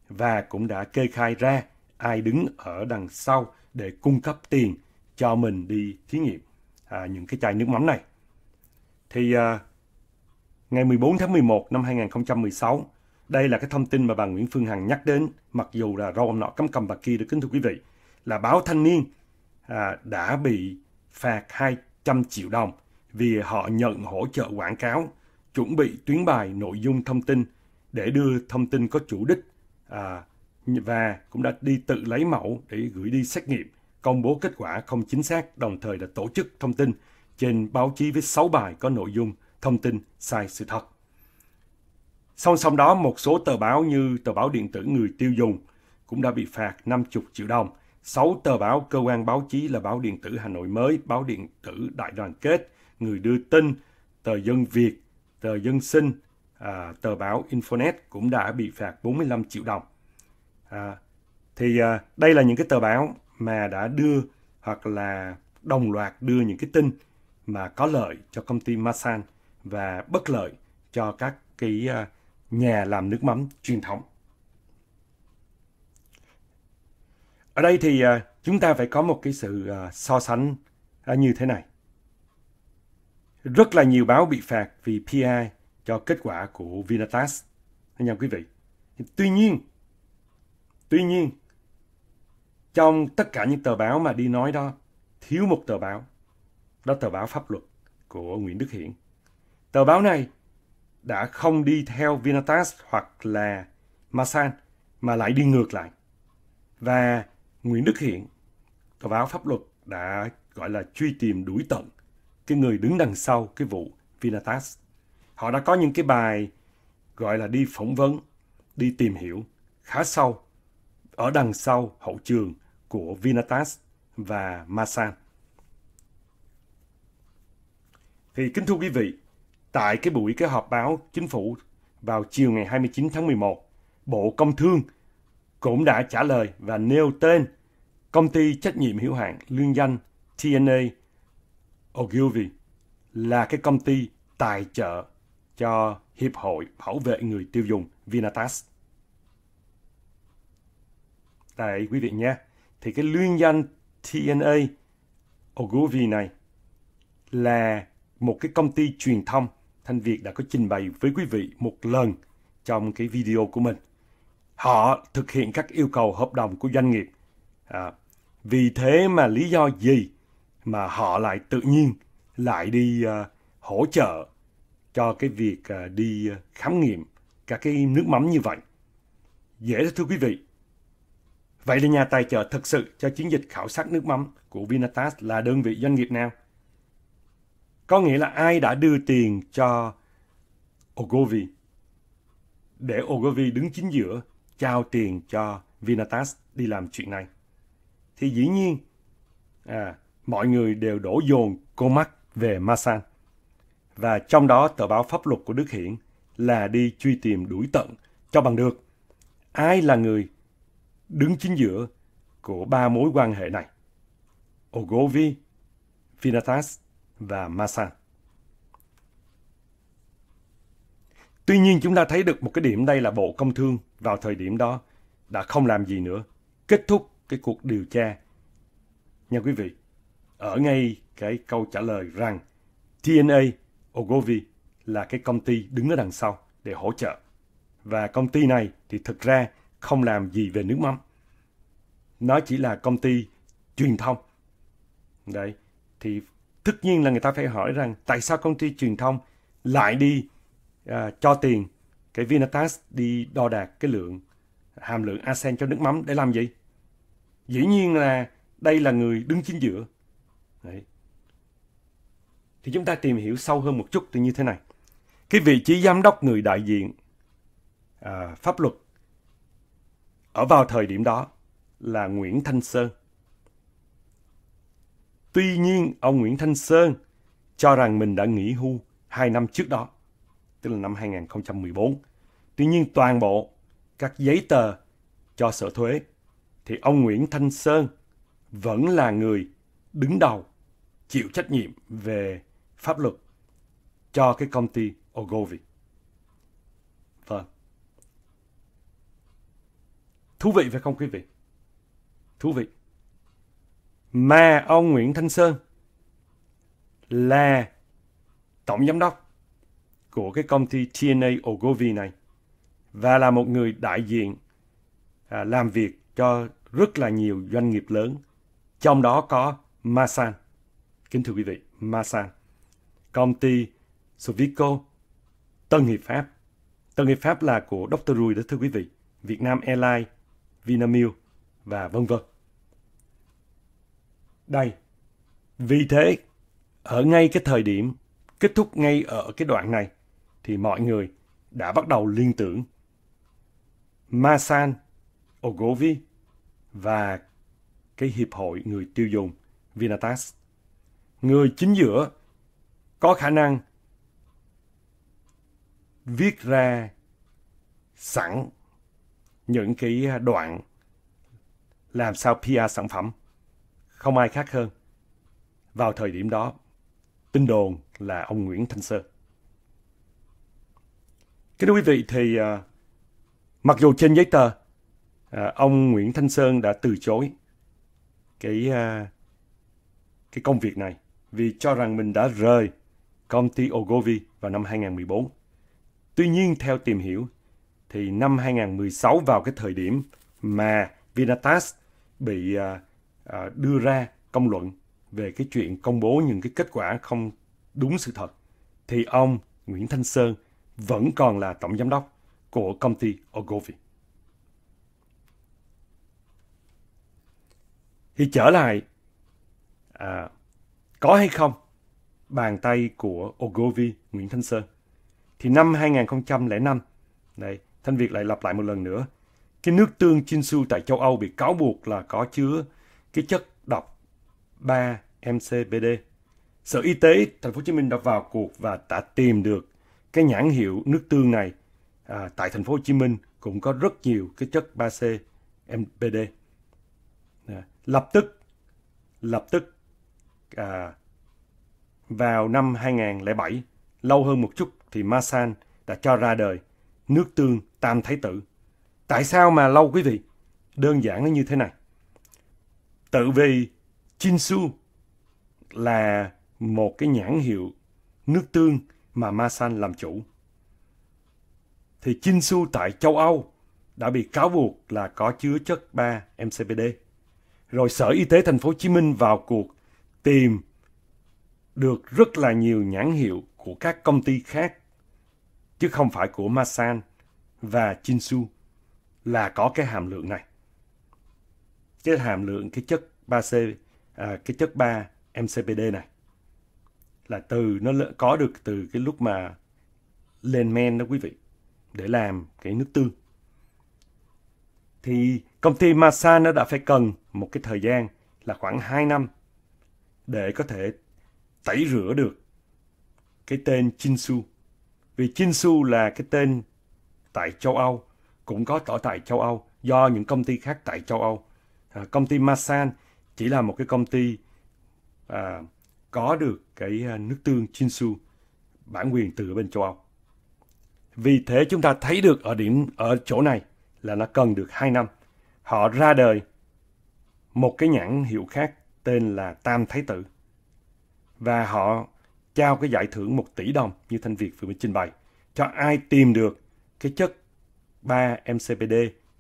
và cũng đã kê khai ra ai đứng ở đằng sau để cung cấp tiền cho mình đi thí nghiệm à, những cái chai nước mắm này. Thì à, ngày 14 tháng 11 năm 2016, đây là cái thông tin mà bà Nguyễn Phương Hằng nhắc đến, mặc dù là rau ông nọ cấm cầm bà kia được kính thưa quý vị, là báo thanh niên à, đã bị phạt 200 triệu đồng vì họ nhận hỗ trợ quảng cáo, chuẩn bị tuyến bài nội dung thông tin để đưa thông tin có chủ đích à, và cũng đã đi tự lấy mẫu để gửi đi xét nghiệm, công bố kết quả không chính xác, đồng thời là tổ chức thông tin trên báo chí với 6 bài có nội dung thông tin sai sự thật. Song song đó, một số tờ báo như tờ báo điện tử Người Tiêu Dùng cũng đã bị phạt 50 triệu đồng. 6 tờ báo cơ quan báo chí là báo điện tử Hà Nội Mới, báo điện tử Đại Đoàn Kết, Người Đưa Tin, tờ Dân Việt, tờ Dân Sinh, à, tờ báo Infonet cũng đã bị phạt 45 triệu đồng. À, thì à, đây là những cái tờ báo mà đã đưa hoặc là đồng loạt đưa những cái tin mà có lợi cho công ty Masan và bất lợi cho các cái à, nhà làm nước mắm truyền thống. Ở đây thì à, chúng ta phải có một cái sự à, so sánh à, như thế này. Rất là nhiều báo bị phạt vì PI cho kết quả của Vinatax em quý vị. Tuy nhiên, tuy nhiên, trong tất cả những tờ báo mà đi nói đó, thiếu một tờ báo. Đó tờ báo pháp luật của Nguyễn Đức Hiển. Tờ báo này đã không đi theo Vinatax hoặc là Masan mà lại đi ngược lại. Và Nguyễn Đức Hiển tòa báo pháp luật đã gọi là truy tìm đuổi tận cái người đứng đằng sau cái vụ Vinatax. Họ đã có những cái bài gọi là đi phỏng vấn, đi tìm hiểu khá sâu ở đằng sau hậu trường của Vinatax và Masan. Thì kính thưa quý vị, Tại cái buổi cái họp báo chính phủ vào chiều ngày 29 tháng 11, Bộ Công Thương cũng đã trả lời và nêu tên công ty trách nhiệm hữu hạn liên danh TNA Ogilvy là cái công ty tài trợ cho Hiệp hội Bảo vệ người tiêu dùng Vinatast. Đây quý vị nhé, thì cái liên danh TNA Ogilvy này là một cái công ty truyền thông Thanh Việt đã có trình bày với quý vị một lần trong cái video của mình. Họ thực hiện các yêu cầu hợp đồng của doanh nghiệp. À, vì thế mà lý do gì mà họ lại tự nhiên lại đi uh, hỗ trợ cho cái việc uh, đi à, khám nghiệm các cái nước mắm như vậy? Dễ thưa quý vị. Vậy là nhà tài trợ thực sự cho chiến dịch khảo sát nước mắm của Vinatas là đơn vị doanh nghiệp nào? Có nghĩa là ai đã đưa tiền cho Ogovi để Ogovi đứng chính giữa trao tiền cho Vinatas đi làm chuyện này. Thì dĩ nhiên à, mọi người đều đổ dồn cô mắt về Masan. Và trong đó tờ báo pháp luật của Đức Hiển là đi truy tìm đuổi tận cho bằng được ai là người đứng chính giữa của ba mối quan hệ này. Ogovi, Vinatas và massage. Tuy nhiên chúng ta thấy được một cái điểm đây là Bộ Công Thương vào thời điểm đó đã không làm gì nữa, kết thúc cái cuộc điều tra. Nha quý vị, ở ngay cái câu trả lời rằng TNA Ogovi là cái công ty đứng ở đằng sau để hỗ trợ. Và công ty này thì thực ra không làm gì về nước mắm. Nó chỉ là công ty truyền thông. Đấy, thì tất nhiên là người ta phải hỏi rằng tại sao công ty truyền thông lại đi uh, cho tiền cái Vinatax đi đo đạc cái lượng hàm lượng arsen cho nước mắm để làm gì? Dĩ nhiên là đây là người đứng chính giữa. Đấy. Thì chúng ta tìm hiểu sâu hơn một chút thì như thế này. Cái vị trí giám đốc người đại diện à, pháp luật ở vào thời điểm đó là Nguyễn Thanh Sơn. Tuy nhiên, ông Nguyễn Thanh Sơn cho rằng mình đã nghỉ hưu 2 năm trước đó, tức là năm 2014. Tuy nhiên, toàn bộ các giấy tờ cho sở thuế thì ông Nguyễn Thanh Sơn vẫn là người đứng đầu chịu trách nhiệm về pháp luật cho cái công ty Ogovi. Vâng. Thú vị phải không quý vị? Thú vị mà ông Nguyễn Thanh Sơn là tổng giám đốc của cái công ty TNA Ogilvy này và là một người đại diện à, làm việc cho rất là nhiều doanh nghiệp lớn, trong đó có Masan. Kính thưa quý vị, Masan, công ty Sovico, Tân Hiệp Pháp. Tân Hiệp Pháp là của Dr. Rui đó thưa quý vị, Việt Nam Airlines, Vinamilk và vân vân. Đây. Vì thế, ở ngay cái thời điểm kết thúc ngay ở cái đoạn này thì mọi người đã bắt đầu liên tưởng Masan Ogovi và cái hiệp hội người tiêu dùng Vinatas. Người chính giữa có khả năng viết ra sẵn những cái đoạn làm sao PR sản phẩm không ai khác hơn. Vào thời điểm đó, tin đồn là ông Nguyễn Thanh Sơn. Kính thưa quý vị, thì à, mặc dù trên giấy tờ à, ông Nguyễn Thanh Sơn đã từ chối cái à, cái công việc này vì cho rằng mình đã rời công ty Ogovi vào năm 2014. Tuy nhiên theo tìm hiểu thì năm 2016 vào cái thời điểm mà Vinatas bị à, À, đưa ra công luận về cái chuyện công bố những cái kết quả không đúng sự thật thì ông Nguyễn Thanh Sơn vẫn còn là tổng giám đốc của công ty Ogilvy. Thì trở lại à, có hay không bàn tay của Ogilvy Nguyễn Thanh Sơn thì năm 2005 này Thanh Việt lại lặp lại một lần nữa cái nước tương Chinsu tại châu Âu bị cáo buộc là có chứa cái chất độc 3 MCBD. Sở Y tế Thành phố Hồ Chí Minh đã vào cuộc và đã tìm được cái nhãn hiệu nước tương này à, tại Thành phố Hồ Chí Minh cũng có rất nhiều cái chất 3C MPD. À, lập tức lập tức à, vào năm 2007 lâu hơn một chút thì Masan đã cho ra đời nước tương tam thái tử. Tại sao mà lâu quý vị? Đơn giản nó như thế này. Tự vì Chinsu là một cái nhãn hiệu nước tương mà Masan làm chủ. Thì Chinsu tại châu Âu đã bị cáo buộc là có chứa chất 3 MCPD. Rồi Sở Y tế Thành phố Hồ Chí Minh vào cuộc tìm được rất là nhiều nhãn hiệu của các công ty khác chứ không phải của Masan và Chinsu là có cái hàm lượng này cái hàm lượng cái chất 3C à, cái chất 3 MCPD này là từ nó có được từ cái lúc mà lên men đó quý vị để làm cái nước tương thì công ty Masan nó đã phải cần một cái thời gian là khoảng 2 năm để có thể tẩy rửa được cái tên Chinsu. Vì Chinsu là cái tên tại châu Âu, cũng có ở tại châu Âu do những công ty khác tại châu Âu À, công ty Masan chỉ là một cái công ty à, có được cái à, nước tương Chinsu bản quyền từ bên châu Âu. Vì thế chúng ta thấy được ở điểm ở chỗ này là nó cần được 2 năm. Họ ra đời một cái nhãn hiệu khác tên là Tam Thái Tử. Và họ trao cái giải thưởng 1 tỷ đồng như Thanh Việt vừa mới trình bày cho ai tìm được cái chất 3 MCPD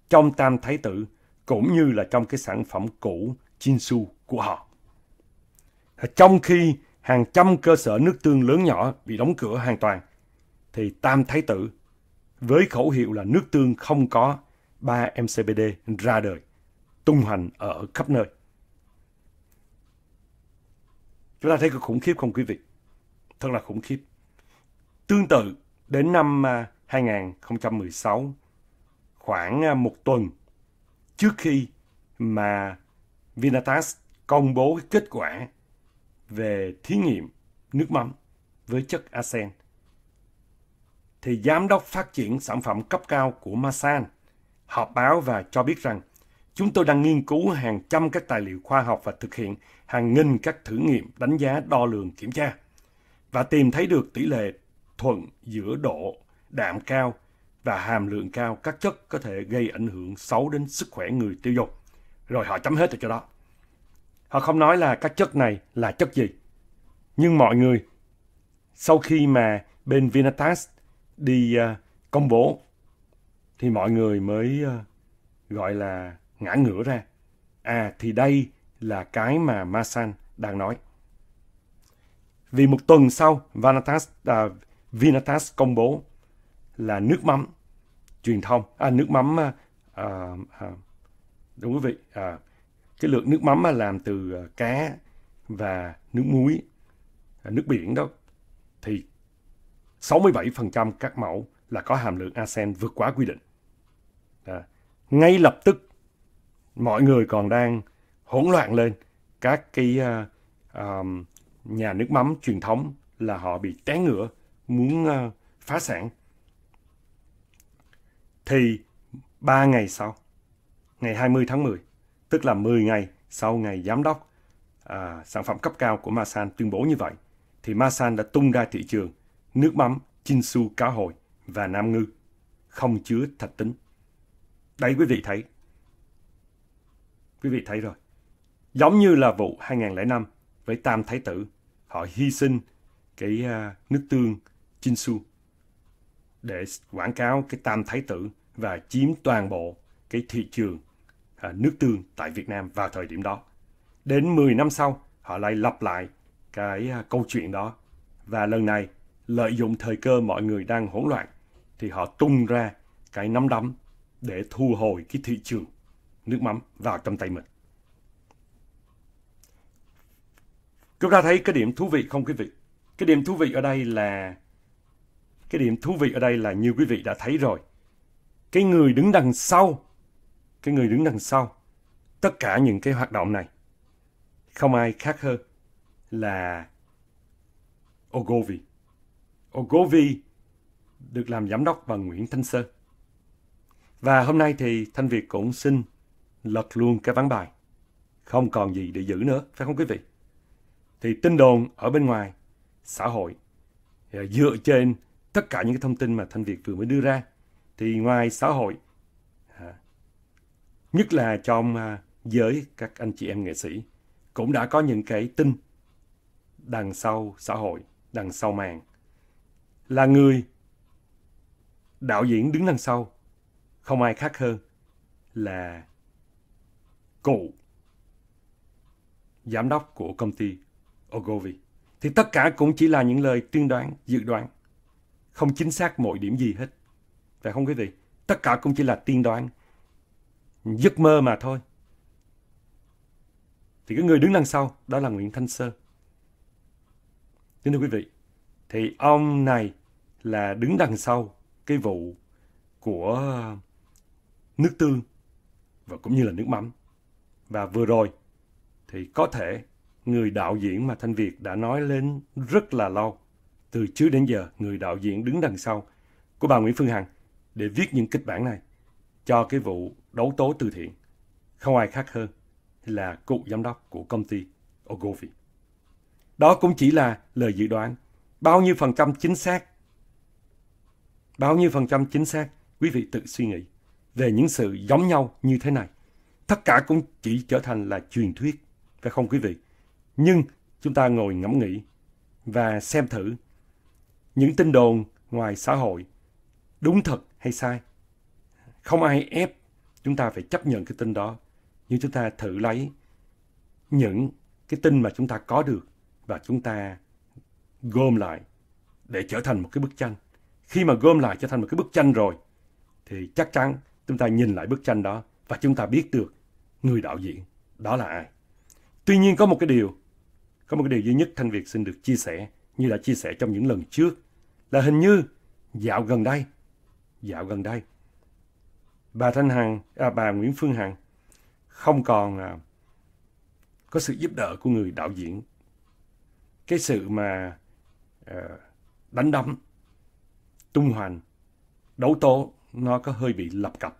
trong Tam Thái Tử cũng như là trong cái sản phẩm cũ JinSu của họ. Trong khi hàng trăm cơ sở nước tương lớn nhỏ bị đóng cửa hoàn toàn, thì Tam Thái Tử với khẩu hiệu là nước tương không có 3 MCBD ra đời, tung hoành ở khắp nơi. Chúng ta thấy cực khủng khiếp không quý vị? Thật là khủng khiếp. Tương tự, đến năm 2016, à, khoảng à, một tuần trước khi mà Vinatast công bố kết quả về thí nghiệm nước mắm với chất arsen. Thì giám đốc phát triển sản phẩm cấp cao của Masan họp báo và cho biết rằng chúng tôi đang nghiên cứu hàng trăm các tài liệu khoa học và thực hiện hàng nghìn các thử nghiệm đánh giá đo lường kiểm tra và tìm thấy được tỷ lệ thuận giữa độ đạm cao và hàm lượng cao các chất có thể gây ảnh hưởng xấu đến sức khỏe người tiêu dùng. Rồi họ chấm hết ở chỗ đó. Họ không nói là các chất này là chất gì. Nhưng mọi người, sau khi mà bên Vinatast đi à, công bố, thì mọi người mới à, gọi là ngã ngửa ra. À thì đây là cái mà Masan đang nói. Vì một tuần sau, Vanatas, uh, à, Vinatas công bố là nước mắm truyền thông à, nước mắm à, à, à, đúng quý vị à, cái lượng nước mắm mà làm từ à, cá và nước muối à, nước biển đó thì 67% các mẫu là có hàm lượng arsen vượt quá quy định. À, ngay lập tức mọi người còn đang hỗn loạn lên các cái uh, uh, nhà nước mắm truyền thống là họ bị té ngựa muốn uh, phá sản thì 3 ngày sau, ngày 20 tháng 10, tức là 10 ngày sau ngày giám đốc à, sản phẩm cấp cao của Masan tuyên bố như vậy, thì Masan đã tung ra thị trường nước mắm Chinsu cá hồi và nam ngư, không chứa thạch tính. Đấy quý vị thấy. Quý vị thấy rồi. Giống như là vụ 2005 với Tam Thái Tử, họ hy sinh cái à, nước tương Chinsu để quảng cáo cái tam thái tử và chiếm toàn bộ cái thị trường à, nước tương tại Việt Nam vào thời điểm đó. Đến 10 năm sau, họ lại lặp lại cái à, câu chuyện đó. Và lần này, lợi dụng thời cơ mọi người đang hỗn loạn, thì họ tung ra cái nắm đấm để thu hồi cái thị trường nước mắm vào trong tay mình. Chúng ta thấy cái điểm thú vị không quý vị? Cái điểm thú vị ở đây là cái điểm thú vị ở đây là như quý vị đã thấy rồi cái người đứng đằng sau cái người đứng đằng sau tất cả những cái hoạt động này không ai khác hơn là Ogovi. Ogovi được làm giám đốc bằng Nguyễn Thanh Sơn. Và hôm nay thì Thanh Việt cũng xin lật luôn cái ván bài. Không còn gì để giữ nữa, phải không quý vị? Thì tin đồn ở bên ngoài, xã hội, à, dựa trên tất cả những cái thông tin mà Thanh Việt vừa mới đưa ra thì ngoài xã hội à, nhất là trong à, giới các anh chị em nghệ sĩ cũng đã có những cái tin đằng sau xã hội, đằng sau màn là người đạo diễn đứng đằng sau không ai khác hơn là cụ giám đốc của công ty Ogilvy. Thì tất cả cũng chỉ là những lời tiên đoán, dự đoán không chính xác mọi điểm gì hết. Phải không quý vị? Tất cả cũng chỉ là tiên đoán, giấc mơ mà thôi. Thì cái người đứng đằng sau đó là Nguyễn Thanh Sơn. Kính thưa quý vị, thì ông này là đứng đằng sau cái vụ của nước tương và cũng như là nước mắm. Và vừa rồi thì có thể người đạo diễn mà Thanh Việt đã nói lên rất là lâu từ trước đến giờ người đạo diễn đứng đằng sau của bà Nguyễn Phương Hằng để viết những kịch bản này cho cái vụ đấu tố từ thiện không ai khác hơn là cựu giám đốc của công ty Ogilvy. Đó cũng chỉ là lời dự đoán. Bao nhiêu phần trăm chính xác? Bao nhiêu phần trăm chính xác? Quý vị tự suy nghĩ về những sự giống nhau như thế này. Tất cả cũng chỉ trở thành là truyền thuyết, phải không quý vị? Nhưng chúng ta ngồi ngẫm nghĩ và xem thử những tin đồn ngoài xã hội đúng thật hay sai không ai ép chúng ta phải chấp nhận cái tin đó nhưng chúng ta thử lấy những cái tin mà chúng ta có được và chúng ta gom lại để trở thành một cái bức tranh khi mà gom lại trở thành một cái bức tranh rồi thì chắc chắn chúng ta nhìn lại bức tranh đó và chúng ta biết được người đạo diễn đó là ai tuy nhiên có một cái điều có một cái điều duy nhất thanh việt xin được chia sẻ như đã chia sẻ trong những lần trước là hình như dạo gần đây, dạo gần đây, bà Thanh Hằng, à, bà Nguyễn Phương Hằng không còn à, có sự giúp đỡ của người đạo diễn. Cái sự mà à, đánh đấm, tung hoành, đấu tố nó có hơi bị lập cập.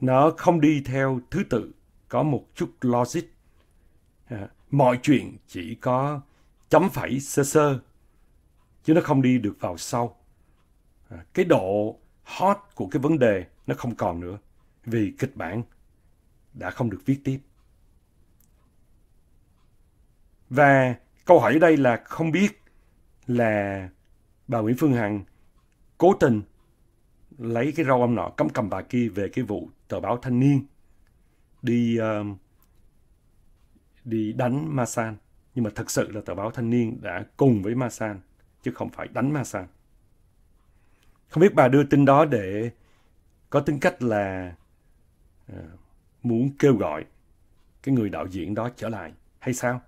Nó không đi theo thứ tự, có một chút logic. À, mọi chuyện chỉ có chấm phẩy sơ sơ chứ nó không đi được vào sau à, cái độ hot của cái vấn đề nó không còn nữa vì kịch bản đã không được viết tiếp và câu hỏi ở đây là không biết là bà Nguyễn Phương Hằng cố tình lấy cái rau ông nọ cấm cầm bà kia về cái vụ tờ báo Thanh Niên đi uh, đi đánh Masan nhưng mà thật sự là tờ báo Thanh Niên đã cùng với Masan chứ không phải đánh ma san. Không biết bà đưa tin đó để có tính cách là ờ, muốn kêu gọi cái người đạo diễn đó trở lại hay sao?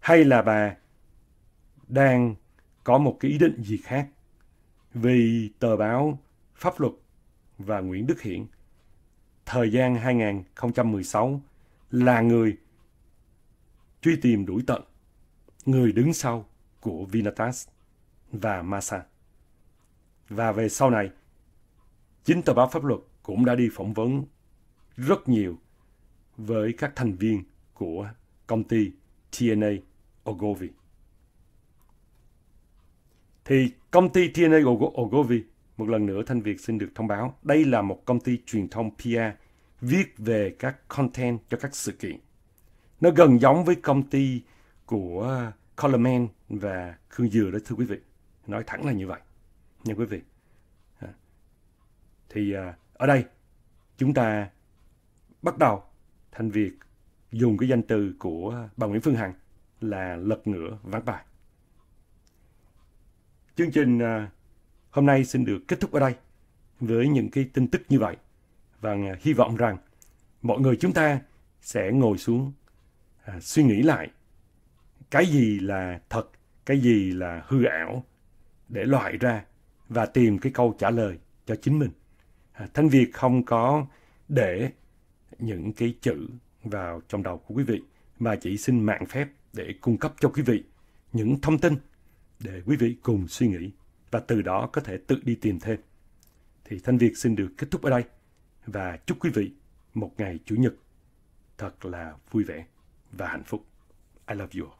Hay là bà đang có một cái ý định gì khác? Vì tờ báo Pháp luật và Nguyễn Đức Hiển thời gian 2016 là người truy tìm đuổi tận, người đứng sau của Vinatast và Masa. Và về sau này, chính tờ báo pháp luật cũng đã đi phỏng vấn rất nhiều với các thành viên của công ty TNA Ogilvy. Thì công ty TNA Ogilvy, một lần nữa Thanh Việt xin được thông báo, đây là một công ty truyền thông PR viết về các content cho các sự kiện. Nó gần giống với công ty của Coleman và Khương Dừa đó thưa quý vị. Nói thẳng là như vậy. Nha quý vị. Thì à, ở đây chúng ta bắt đầu thành việc dùng cái danh từ của bà Nguyễn Phương Hằng là lật ngửa ván bài. Chương trình à, hôm nay xin được kết thúc ở đây với những cái tin tức như vậy và à, hy vọng rằng mọi người chúng ta sẽ ngồi xuống à, suy nghĩ lại cái gì là thật, cái gì là hư ảo để loại ra và tìm cái câu trả lời cho chính mình. À, thanh Việt không có để những cái chữ vào trong đầu của quý vị mà chỉ xin mạng phép để cung cấp cho quý vị những thông tin để quý vị cùng suy nghĩ và từ đó có thể tự đi tìm thêm. Thì Thanh Việt xin được kết thúc ở đây và chúc quý vị một ngày Chủ nhật thật là vui vẻ và hạnh phúc. I love you all.